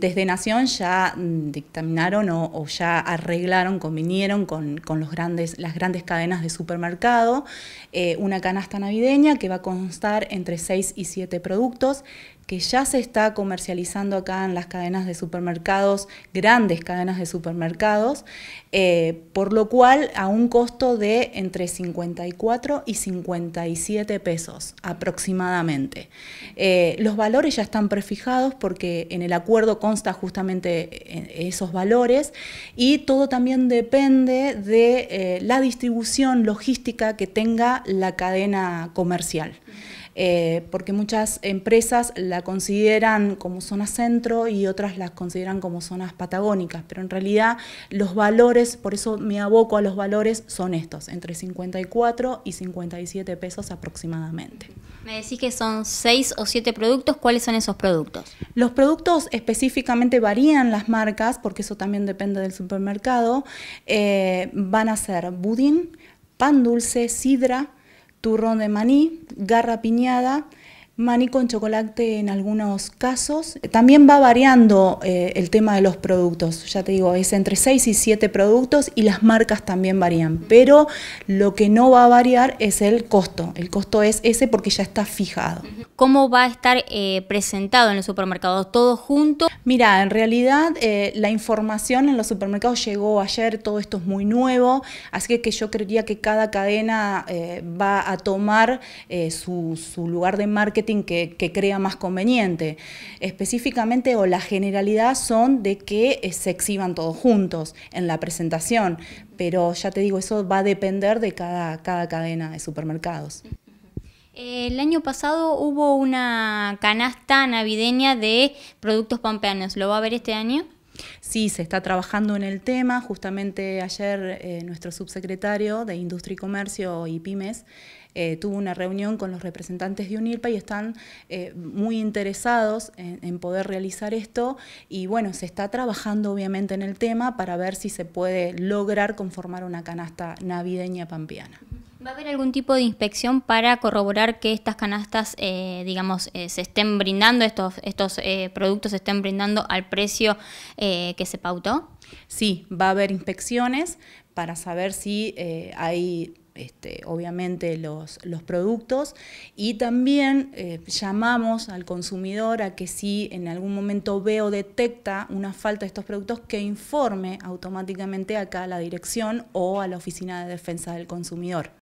Desde Nación ya mm, dictaminaron o, ya arreglaron, convinieron con, los grandes, las grandes cadenas de supermercado eh, una canasta navideña que va a constar entre 6 y 7 productos que ya se está comercializando acá en las cadenas de supermercados, grandes cadenas de supermercados, eh, por lo cual a un costo de entre 54 y 57 pesos aproximadamente. Eh, los valores ya están prefijados porque en el acuerdo consta justamente esos valores y todo también depende de eh, la distribución logística que tenga la cadena comercial. Eh, porque muchas empresas la consideran como zona centro y otras las consideran como zonas patagónicas, pero en realidad los valores, por eso me aboco a los valores, son estos, entre 54 y 57 pesos aproximadamente. Me decís que son 6 o 7 productos, ¿cuáles son esos productos? Los productos específicamente varían las marcas, porque eso también depende del supermercado, eh, van a ser budín, pan dulce, sidra, turrón de maní, garra piñada, maní con chocolate en algunos casos. También va variando eh, el tema de los productos, ya te digo, es entre 6 y 7 productos y las marcas también varían, pero lo que no va a variar es el costo, el costo es ese porque ya está fijado. ¿Cómo va a estar eh, presentado en el supermercado? ¿Todo junto? Mira, en realidad eh, la información en los supermercados llegó ayer, todo esto es muy nuevo, así que, yo creería que cada cadena eh, va a tomar eh, su, lugar de marketing que, crea más conveniente. Específicamente o la generalidad son de que se exhiban todos juntos en la presentación, pero ya te digo, eso va a depender de cada cadena de supermercados. El año pasado hubo una canasta navideña de productos pampeanos. ¿Lo va a ver este año? Sí, se está trabajando en el tema. Justamente ayer eh, nuestro subsecretario de Industria y Comercio y Pymes eh, tuvo una reunión con los representantes de UNIRPA y están eh, muy interesados en, poder realizar esto. Y bueno, se está trabajando obviamente en el tema para ver si se puede lograr conformar una canasta navideña pampeana. ¿Va a haber algún tipo de inspección para corroborar que estas canastas, eh, digamos, eh, se estén brindando, estos, estos eh, productos se estén brindando al precio que se pautó? Sí, va a haber inspecciones para saber si hay este, obviamente los, productos y también llamamos al consumidor a que si en algún momento ve o detecta una falta de estos productos que informe automáticamente acá a la dirección o a la oficina de defensa del consumidor.